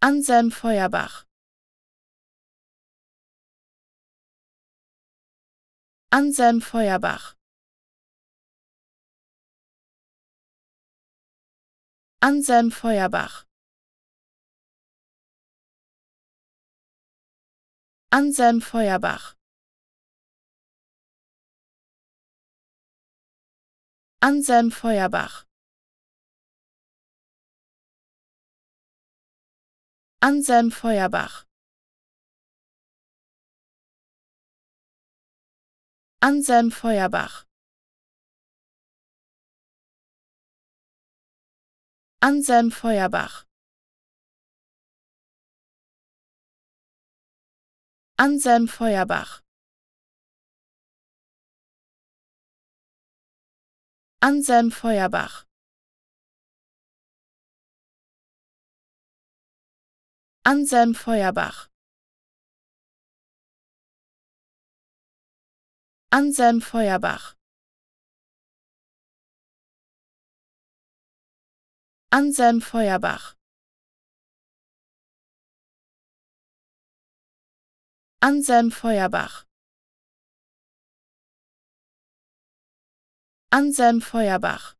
Anselm Feuerbach Anselm Feuerbach Anselm Feuerbach Anselm Feuerbach Anselm Feuerbach Anselm Feuerbach Anselm Feuerbach Anselm Feuerbach Anselm Feuerbach Anselm Feuerbach Anselm Feuerbach Anselm Feuerbach Anselm Feuerbach Anselm Feuerbach Anselm Feuerbach